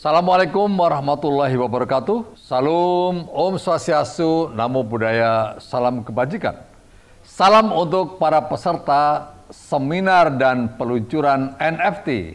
Assalamualaikum warahmatullahi wabarakatuh. Salam Om Swastiastu, Namo Buddhaya, salam kebajikan. Salam untuk para peserta seminar dan peluncuran NFT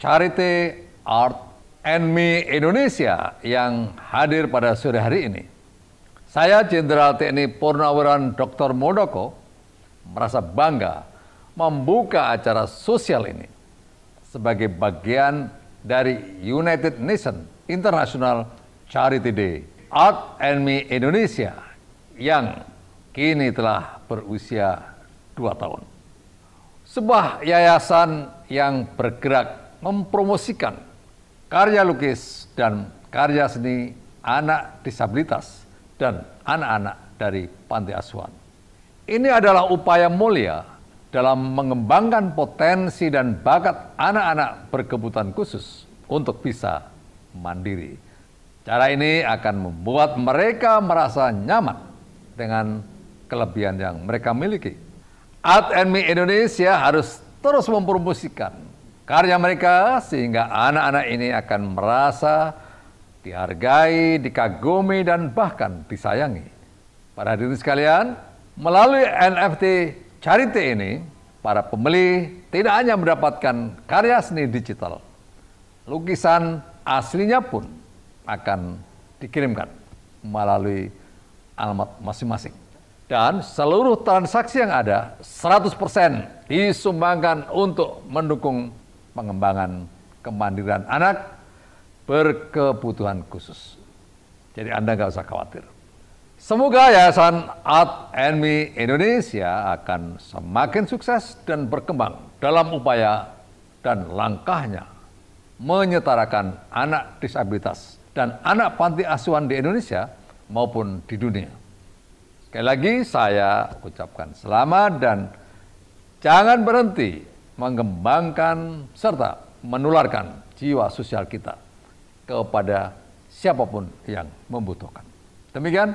Charity Art and Me Indonesia yang hadir pada sore hari ini. Saya Jenderal TNI Purnawiran Dr. Modoko merasa bangga membuka acara sosial ini sebagai bagian dari United Nations International Charity Day. Art and Me Indonesia yang kini telah berusia dua tahun. Sebuah yayasan yang bergerak mempromosikan karya lukis dan karya seni anak disabilitas dan anak-anak dari panti asuhan. Ini adalah upaya mulia dalam mengembangkan potensi dan bakat anak-anak berkebutuhan khusus untuk bisa mandiri. Cara ini akan membuat mereka merasa nyaman dengan kelebihan yang mereka miliki. Art and Me Indonesia harus terus mempromosikan karya mereka sehingga anak-anak ini akan merasa dihargai, dikagumi, dan bahkan disayangi. Para hadirin sekalian, melalui NFT Carite ini, para pembeli tidak hanya mendapatkan karya seni digital, lukisan aslinya pun akan dikirimkan melalui alamat masing-masing. Dan seluruh transaksi yang ada 100% disumbangkan untuk mendukung pengembangan kemandirian anak berkebutuhan khusus. Jadi Anda nggak usah khawatir. Semoga Yayasan Art and Me Indonesia akan semakin sukses dan berkembang dalam upaya dan langkahnya menyetarakan anak disabilitas dan anak panti asuhan di Indonesia maupun di dunia. Sekali lagi saya ucapkan selamat dan jangan berhenti mengembangkan serta menularkan jiwa sosial kita kepada siapapun yang membutuhkan. Demikian